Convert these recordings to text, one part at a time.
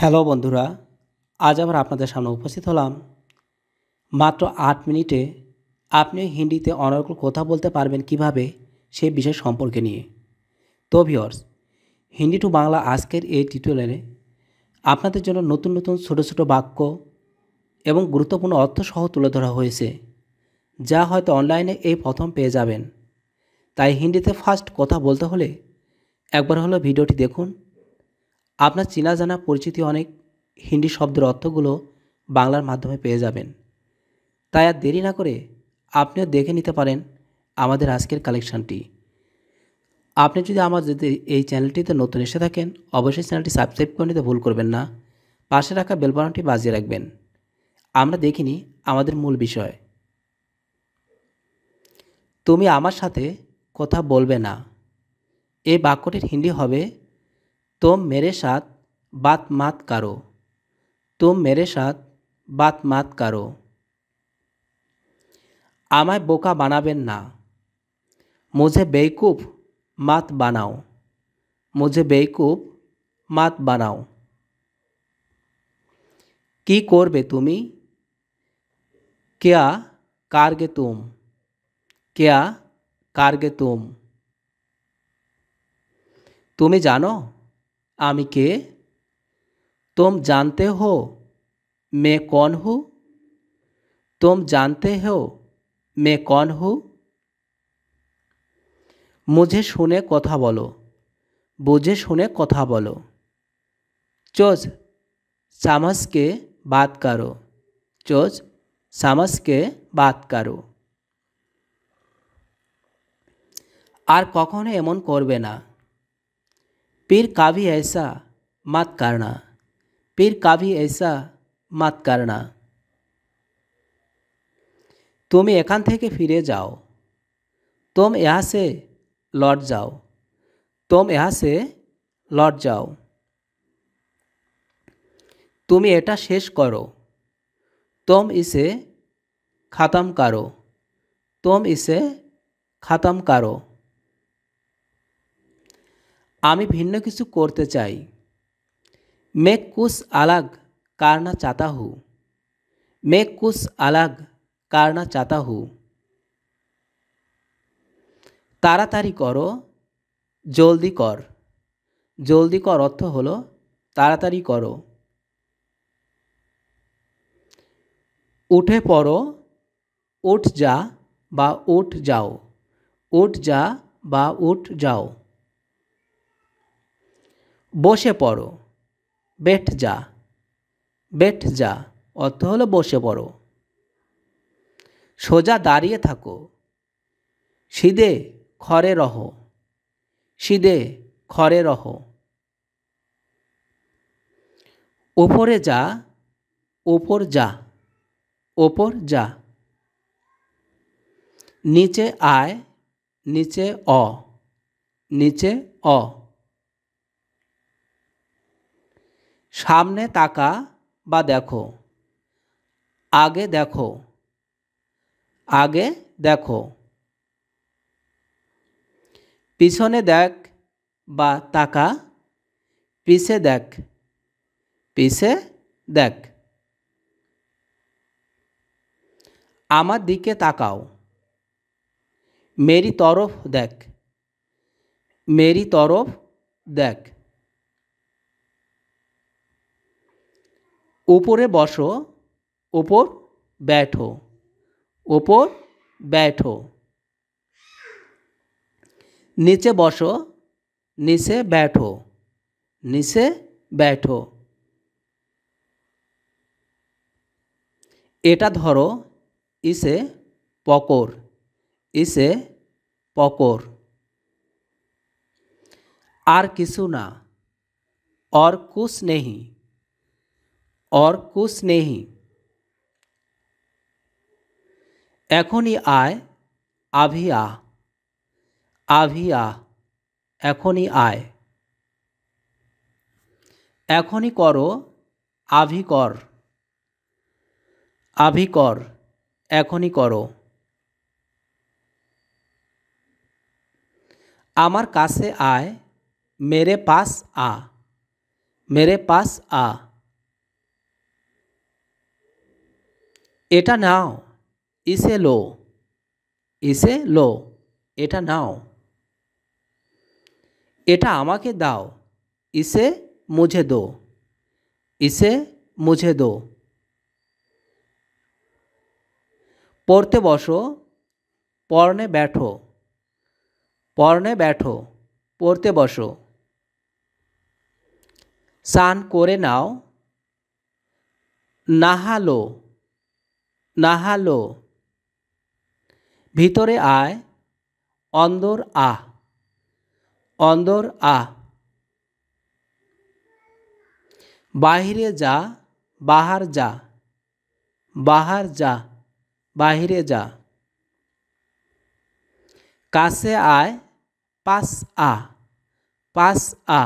hello বন্ধুরা আজ আবার আপনাদের সামনে উপস্থিত হলাম মাত্র আট মিনিটে আপনি হিন্দিতে অনর্গল কথা বলতে পারবেন কিভাবে সে বিষয় সম্পর্কে নিয়ে তো ভিওর্স হিন্দি টু বাংলা আজকের এই টিউটোরিয়ালে আপনাদের জন্য নতুন নতুন ছোটো ছোটো বাক্য এবং গুরুত্বপূর্ণ অর্থ সহ তুলে ধরা হয়েছে যা হয়তো অনলাইনে এই প্রথম পেয়ে যাবেন তাই হিন্দিতে ফার্স্ট কথা বলতে হলে একবার হলো ভিডিওটি দেখুন আপনার চেনা জানা পরিচিতি অনেক হিন্দি শব্দের অর্থগুলো বাংলার মাধ্যমে পেয়ে যাবেন তাই আর দেরি না করে আপনিও দেখে নিতে পারেন আমাদের আজকের কালেকশানটি আপনি যদি আমার যদি এই চ্যানেলটিতে নতুন এসে থাকেন অবশ্যই চ্যানেলটি সাবস্ক্রাইব করে নিতে ভুল করবেন না পাশে রাখা বেলবানটি বাজিয়ে রাখবেন আমরা দেখিনি আমাদের মূল বিষয় তুমি আমার সাথে কথা বলবে না এই বাক্যটির হিন্দি হবে তোম মেরে साथ বাত মাত करो तुम মেরে साथ বাত মাত करो আমায় বোকা বানাবেন না মুঝে বেকুফ মাত বানাও মুঝে বেকুফ মাত বানাও কি করবে তুমি কেয়া কারগে তুম কেয়া কারগে তুম তুমি জানো আমি কে তোম জানতে হো মে কন হু তোম জানতে হো মে কন হু মুঝে শুনে কথা বলো বুঝে শুনে কথা বলো চোজ সামাসকে বাদ কারো চোজ সামাসকে বাদ কারো আর কখনো এমন করবে না पीर का ऐसा मात करना पीर का ऐसा मात करना तुम एखान के ফিরে जाओ तुम यहाँ से लौट जाओ तुम यहाँ से लौट जाओ तुम एटा शेष करो तुम इसे ख़त्म करो तुम इसे ख़त्म करो আমি ভিন্ন কিছু করতে চাই মেক কুস আলাগ কার চাতা হু মেক কুস আলাগ কার চাতা হু তাড়াতাড়ি করো জলদি কর জলদি কর অর্থ হলো তাড়াতাড়ি করো উঠে পড়ো উঠ যা বা উঠ যাও উঠ যা বা উঠ যাও বসে পড়ো বেঠ যা বেঠ যা অর্থ হলো বসে পড়ো সোজা দাঁড়িয়ে থাকো সিদে খরে রহ সিদে খরে রহ ওপরে যা ওপর যা ওপর যা নিচে আয় নিচে অ নিচে অ সামনে তাকা বা দেখো আগে দেখো আগে দেখো পিছনে দেখ বা তাকা পিছে দেখ পিছে দেখ আমার দিকে তাকাও মেরি তরফ দেখ মেরি তরফ দেখ ওপরে বসো ওপর ব্যাঠো ওপর ব্যাঠো নিচে বসো নিচে ব্যাঠো নিচে ব্যাঠো এটা ধরো ইসে পকর ইসে পকর আর কিছু না অর कुछ নেহি और कुस्नेही এখনি আয় আভিয়া আভিয়া এখনি আয় এখনি করো আভিকর আভিকর এখনি করো আমার কাছে আয় मेरे पास आ मेरे पास आ এটা নাও ইসে লো ইসে লো এটা নাও এটা আমাকে দাও ইসে মুঝে দো ইসে মুঝে দো পড়তে বসো পর্ণে ব্যাঠো পর্ণে ব্যাঠো পড়তে বসো স্নান করে নাও নাহালো नाहा लो भरे आय अंदर आह अंदर आह बाहिरे जा बाहर जा बाहर जा बाहिरे जा कासे आय पास आ पास आ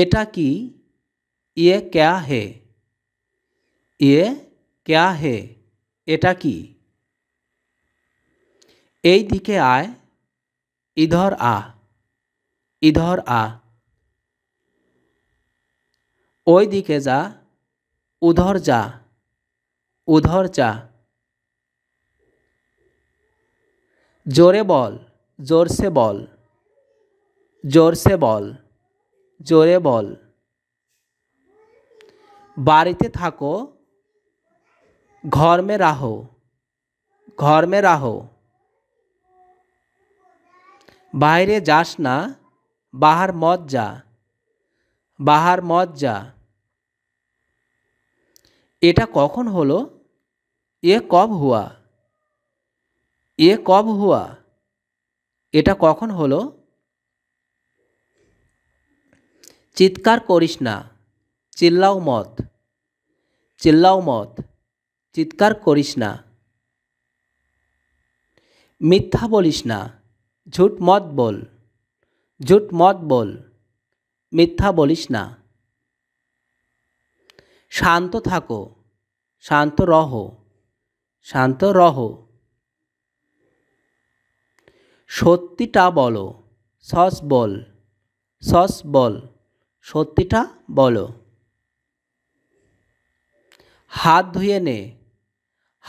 एटा की ये क्या है ইয়ে ক্যা হে এটা কি এই দিকে আয় ইধর আ ইধর আ ওই দিকে যা উধর যা উধর যা জোরে বল জোরসে বল জোরসে বল জোরে বল বাড়িতে থাকো घर में रहो घर में रहो বাইরে যাস না বাহার মত যা বাহার মত যা এটা কখন হলো এ কব হুয়া এ কব হুয়া এটা কখন হলো চিৎকার করিস না চিল্লাও মত চিল্লাও মত চিৎকার করিস না মিথ্যা বলিস না ঝুট মত বল ঝুট মত বল মিথ্যা বলিস না শান্ত থাকো শান্ত রহ শান্ত রহ সত্যিটা বলো সস বল সস বল সত্যিটা বলো হাত ধুয়ে নে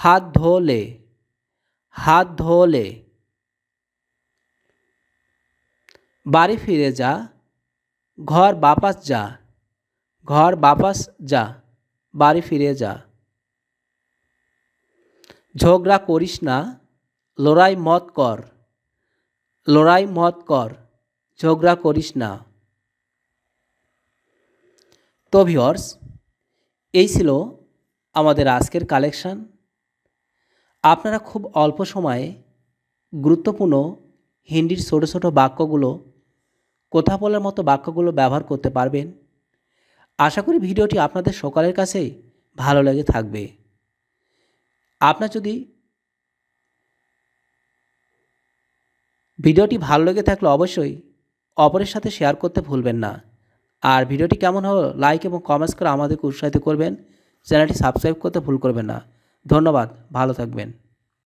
হাত ধোলে হাত ধোলে বাড়ি ফিরে যা ঘর বাপাস যা ঘর বাপাস যা বাড়ি ফিরে যা ঝগড়া করিস না লড়াই মত কর লড়াই মত কর ঝগড়া করিস না তো ভিওর্স এই ছিল আমাদের আজকের কালেকশান আপনারা খুব অল্প সময়ে গুরুত্বপূর্ণ হিন্দির ছোটো ছোটো বাক্যগুলো কথা বলার মতো বাক্যগুলো ব্যবহার করতে পারবেন আশা করি ভিডিওটি আপনাদের সকালের কাছে ভালো লেগে থাকবে আপনার যদি ভিডিওটি ভালো লেগে থাকলে অবশ্যই অপরের সাথে শেয়ার করতে ভুলবেন না আর ভিডিওটি কেমন হলো লাইক এবং কমেন্টস করে আমাদেরকে উৎসাহিত করবেন চ্যানেলটি সাবস্ক্রাইব করতে ভুল করবেন না ধন্যবাদ ভালো থাকবেন